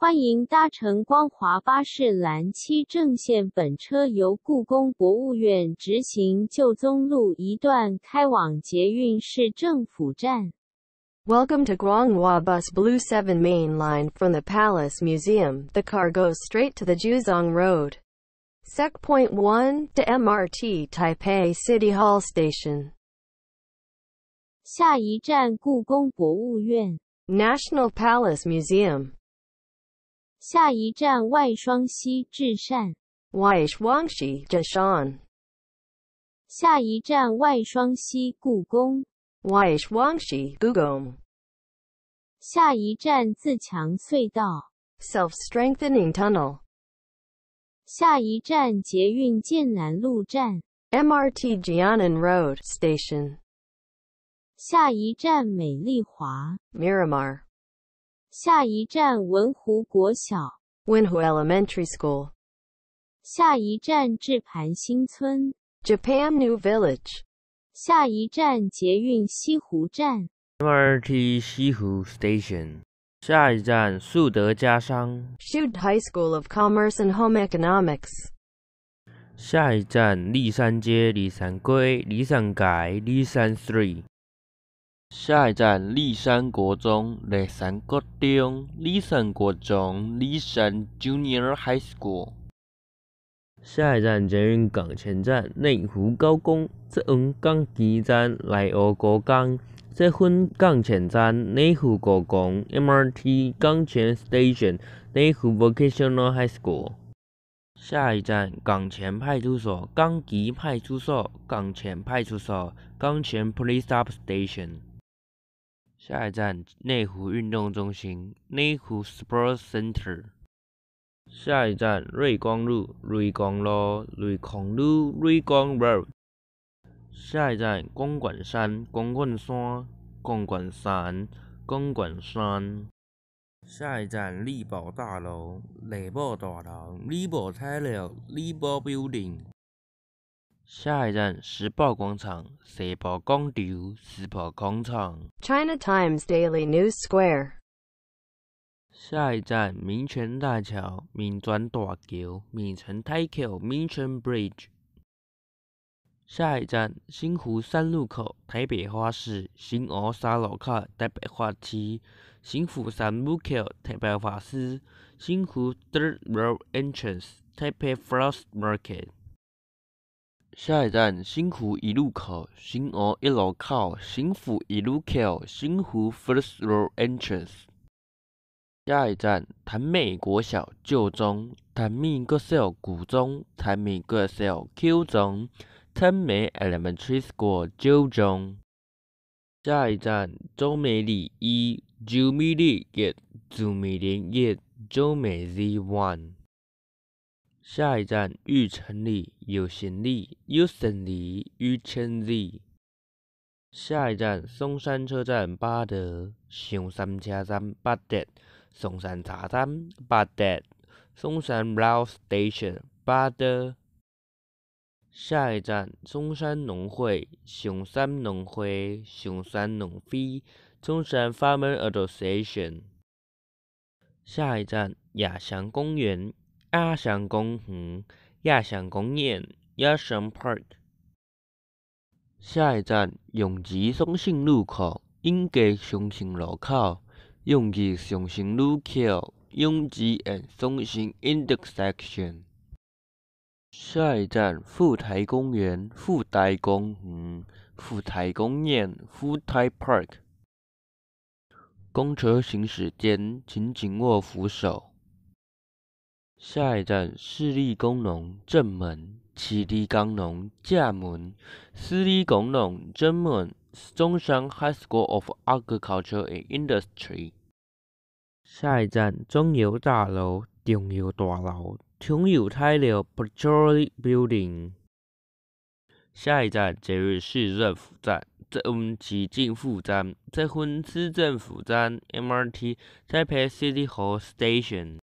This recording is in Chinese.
欢迎搭乘光华巴士蓝七正线本车，由故宫博物院直行旧宗路一段，开往捷运市政府站。Welcome to Guanghua Bus Blue Seven Main Line from the Palace Museum. The car goes straight to the j u Zhong Road Sec 1 o n One to MRT Taipei City Hall Station. 下一站，故宫博物院，National Palace Museum. 下一站外双溪至善，外双溪至善。下一站外双溪故宫，外双溪故宫。下一站自强隧道，Self Strengthening Tunnel。下一站捷运剑南路站，MRT i a a Road n n Station。下一站美丽华，Miramar。下一站文湖国小文湖 Elementary School。下一站至盘新村，Japan New Village。下一站捷运西湖站，MRT 西湖 Station。下一站树德家商 s h o o t High School of Commerce and Home Economics。下一站立山街、立山街、立山街、立山 Three。下一站立山国中，立信高中，立信国中，立信 Junior High School。下一站捷运港前站，内湖高工，捷运港墘站，内湖高工，捷运港前站，内湖高工，MRT 港前 Station，内湖 vocational high school。下一站港前派出所，港墘派出所，港前派出所，港前 Police Substation。下一站内湖运动中心，内湖 Sports Center。下一站瑞光路，瑞光路，瑞光路，瑞光 Road。下一站公馆山，公馆山，公馆山，公馆山。下一站力宝大楼，力宝大楼，力宝大楼，力宝 Building。下一站，时报广场，时报广场，时报广场。China Times Daily News Square。下一站，民权大桥，民权大桥，民权大桥，民权 Bridge。下一站，新湖三路口台北花市，新湖三路口台北花市，新湖三路口台北花市，新湖 Third Road Entrance，台北 Flower Market。下一站，新湖一路口，新安一路口，新湖一路口，新湖 First Road Entrance。下一站，潭美国小旧中，潭美国小古中，潭美国小 Q 中，潭美 Elementary School 九中。下一站，中美丽一，周美丽一，周美玲一，周美 One。下一站玉成里，有行李，有行李，有行李。下一站松山车站，巴德，松山车站，巴德，松山车站，巴德，松山 r a i l Station，巴德。下一站松山农会，熊山农会，熊山农会，松山 f a r m e r Association。下一站雅翔公园。亚香公园、亚香公园、亚香 Park。下一站永吉双信路口、永吉双信路口、永吉双信路口、永吉 and 双信 Intersection。下一站富台公园、富台公园、富台公园、富台 Park。公车行驶间，请紧握扶手。下一站，市立工农正门，市立工农厦门，市立工农正门，中山 High School of Agriculture and Industry。下一站，中油大楼，中油大楼，中油大楼 p e t r o l l i Building。下一站，吉隆市政府站，吉隆市政府站，吉分市政府站 MRT，吉北 City Hall Station。